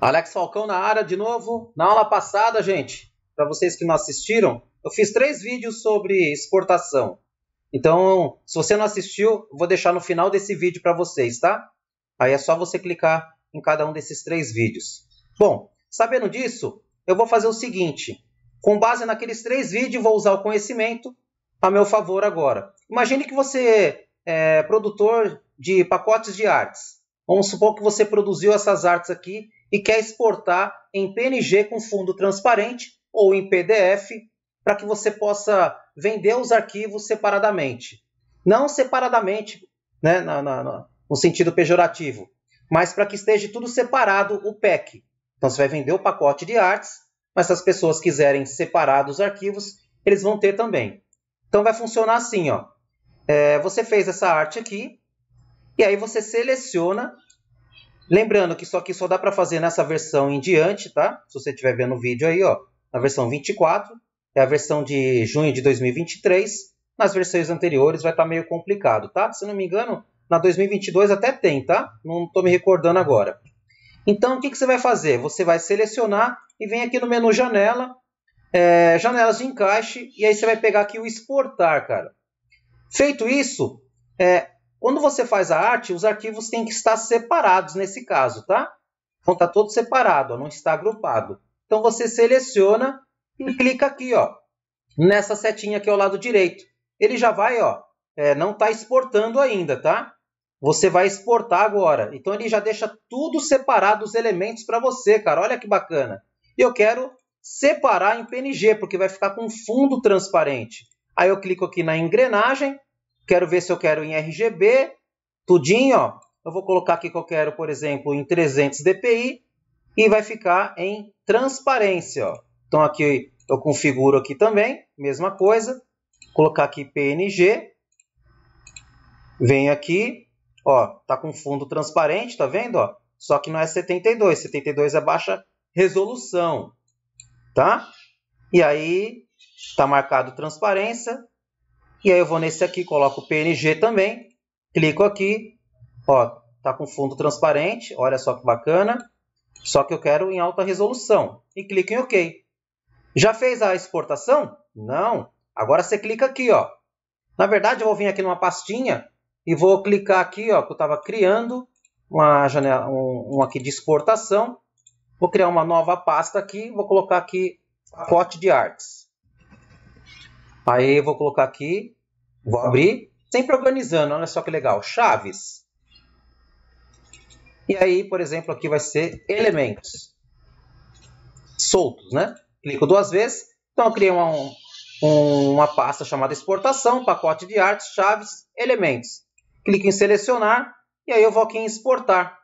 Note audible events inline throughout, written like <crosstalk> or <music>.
Alex Falcão na área de novo. Na aula passada, gente, para vocês que não assistiram, eu fiz três vídeos sobre exportação. Então, se você não assistiu, vou deixar no final desse vídeo para vocês, tá? Aí é só você clicar em cada um desses três vídeos. Bom, sabendo disso, eu vou fazer o seguinte. Com base naqueles três vídeos, vou usar o conhecimento a meu favor agora. Imagine que você é produtor de pacotes de artes. Vamos supor que você produziu essas artes aqui e quer exportar em PNG com fundo transparente ou em PDF para que você possa vender os arquivos separadamente. Não separadamente, né, na, na, no sentido pejorativo, mas para que esteja tudo separado o PEC. Então você vai vender o pacote de artes, mas se as pessoas quiserem separar os arquivos, eles vão ter também. Então vai funcionar assim, ó. É, você fez essa arte aqui, e aí você seleciona Lembrando que isso aqui só dá para fazer nessa versão em diante, tá? Se você estiver vendo o vídeo aí, ó, na versão 24, é a versão de junho de 2023. Nas versões anteriores vai estar tá meio complicado, tá? Se não me engano, na 2022 até tem, tá? Não estou me recordando agora. Então, o que, que você vai fazer? Você vai selecionar e vem aqui no menu janela, é, janelas de encaixe, e aí você vai pegar aqui o exportar, cara. Feito isso, é, quando você faz a arte, os arquivos têm que estar separados nesse caso, tá? Então está todo separado, ó, não está agrupado. Então você seleciona e clica aqui, ó, nessa setinha aqui ao lado direito. Ele já vai, ó, é, não está exportando ainda, tá? Você vai exportar agora. Então ele já deixa tudo separado, os elementos para você, cara. Olha que bacana. E eu quero separar em PNG, porque vai ficar com fundo transparente. Aí eu clico aqui na engrenagem Quero ver se eu quero em RGB, tudinho, ó. Eu vou colocar aqui que eu quero, por exemplo, em 300 dpi e vai ficar em transparência, ó. Então aqui eu configuro aqui também, mesma coisa. Colocar aqui PNG. Venho aqui, ó, tá com fundo transparente, tá vendo, ó? Só que não é 72, 72 é baixa resolução, tá? E aí tá marcado transparência, e aí eu vou nesse aqui, coloco o PNG também, clico aqui, ó, tá com fundo transparente, olha só que bacana. Só que eu quero em alta resolução e clico em OK. Já fez a exportação? Não. Agora você clica aqui, ó. Na verdade, eu vou vir aqui numa pastinha e vou clicar aqui, ó, que eu estava criando uma janela, um, um aqui de exportação. Vou criar uma nova pasta aqui, vou colocar aqui pacote de artes. Aí eu vou colocar aqui, vou tá abrir, sempre organizando, olha só que legal, chaves. E aí, por exemplo, aqui vai ser elementos soltos, né? Clico duas vezes, então eu criei uma, um, uma pasta chamada exportação, pacote de artes, chaves, elementos. Clico em selecionar e aí eu vou aqui em exportar.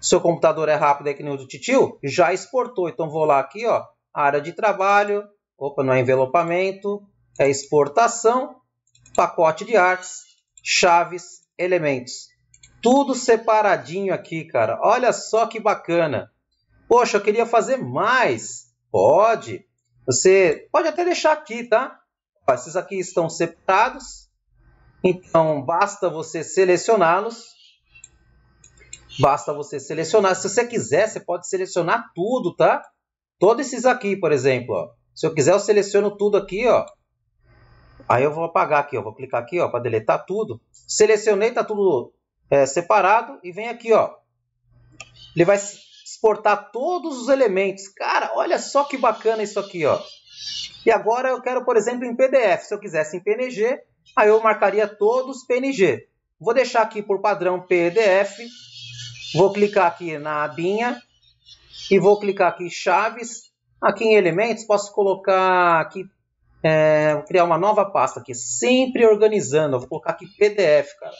Seu computador é rápido, é que nem o do titio, já exportou. Então vou lá aqui, ó, área de trabalho, opa, não é envelopamento, é exportação, pacote de artes, chaves, elementos. Tudo separadinho aqui, cara. Olha só que bacana. Poxa, eu queria fazer mais. Pode. Você pode até deixar aqui, tá? Esses aqui estão separados. Então, basta você selecioná-los. Basta você selecionar. Se você quiser, você pode selecionar tudo, tá? Todos esses aqui, por exemplo. Ó. Se eu quiser, eu seleciono tudo aqui, ó. Aí eu vou apagar aqui, ó. Vou clicar aqui, ó, para deletar tudo. Selecionei, tá tudo é, separado e vem aqui, ó. Ele vai exportar todos os elementos. Cara, olha só que bacana isso aqui, ó. E agora eu quero, por exemplo, em PDF. Se eu quisesse em PNG, aí eu marcaria todos PNG. Vou deixar aqui por padrão PDF. Vou clicar aqui na abinha e vou clicar aqui chaves Aqui em elementos posso colocar aqui, é, vou criar uma nova pasta aqui, sempre organizando. vou colocar aqui PDF, cara.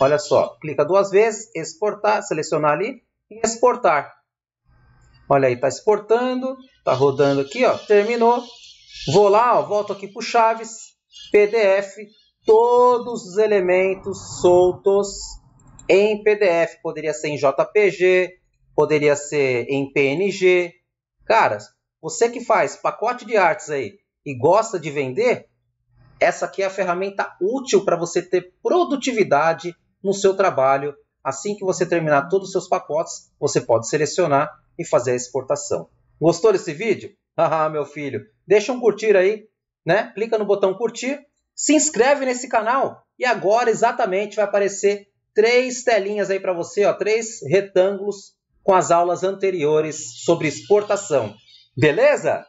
Olha só, clica duas vezes, exportar, selecionar ali e exportar. Olha aí, tá exportando, tá rodando aqui, ó, terminou. Vou lá, ó, volto aqui pro Chaves, PDF, todos os elementos soltos em PDF. Poderia ser em JPG, poderia ser em PNG, Caras, você que faz pacote de artes aí e gosta de vender, essa aqui é a ferramenta útil para você ter produtividade no seu trabalho. Assim que você terminar todos os seus pacotes, você pode selecionar e fazer a exportação. Gostou desse vídeo? <laughs> Ah, meu filho, deixa um curtir aí, né? Clica no botão curtir, se inscreve nesse canal e agora exatamente vai aparecer três telinhas aí para você, ó, três retângulos com as aulas anteriores sobre exportação. Beleza?